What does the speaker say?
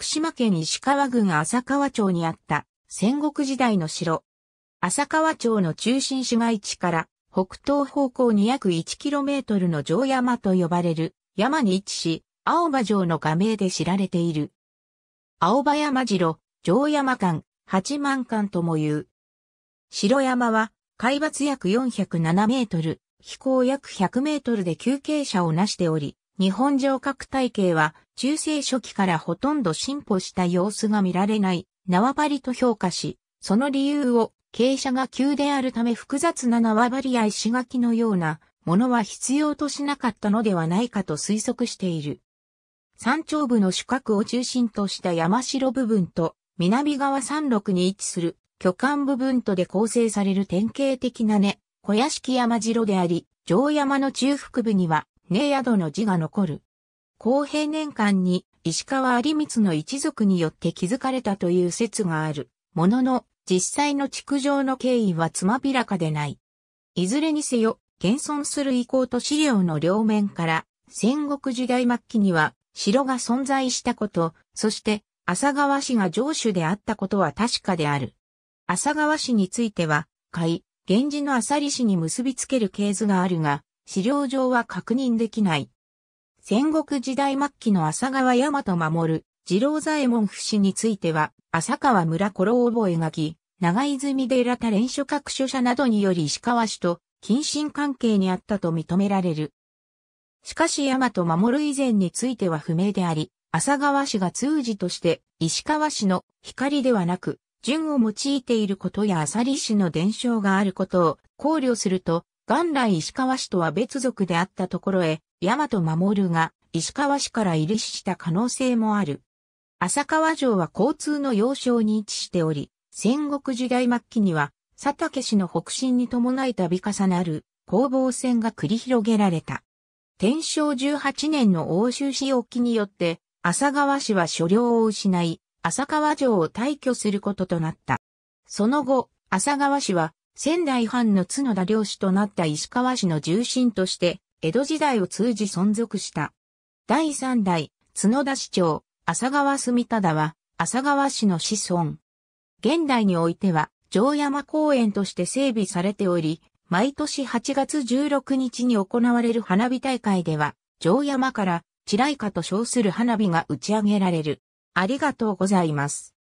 福島県石川郡浅川町にあった戦国時代の城。浅川町の中心市街地から北東方向に約 1km の城山と呼ばれる山に位置し、青葉城の画名で知られている。青葉山城、城山間、八幡間とも言う。城山は海抜約407メートル、飛行約100メートルで休憩者をなしており、日本城郭体系は中世初期からほとんど進歩した様子が見られない縄張りと評価し、その理由を傾斜が急であるため複雑な縄張りや石垣のようなものは必要としなかったのではないかと推測している。山頂部の主角を中心とした山城部分と南側山麓に位置する巨漢部分とで構成される典型的な根、小屋敷山城であり、城山の中腹部には根宿の字が残る。公平年間に石川有光の一族によって築かれたという説がある。ものの、実際の築城の経緯はつまびらかでない。いずれにせよ、現存する遺構と資料の両面から、戦国時代末期には城が存在したこと、そして浅川氏が城主であったことは確かである。浅川氏については、甲斐、源氏の浅利氏に結びつける系図があるが、資料上は確認できない。戦国時代末期の浅川大和守、次郎左衛門不死については、浅川村頃を描き、長泉寺田連所各所者などにより石川氏と近親関係にあったと認められる。しかし大和守以前については不明であり、浅川氏が通じとして石川氏の光ではなく、順を用いていることや浅利氏の伝承があることを考慮すると、元来石川氏とは別族であったところへ、大和守が石川氏から入りした可能性もある。浅川城は交通の要衝に位置しており、戦国時代末期には、佐竹氏の北進に伴い度重なる攻防戦が繰り広げられた。天正18年の欧州市沖によって、浅川氏は所領を失い、浅川城を退去することとなった。その後、浅川氏は仙台藩の角田領主となった石川氏の重臣として、江戸時代を通じ存続した。第三代、角田市長、浅川住忠は、浅川氏の子孫。現代においては、城山公園として整備されており、毎年8月16日に行われる花火大会では、城山から、地雷花と称する花火が打ち上げられる。ありがとうございます。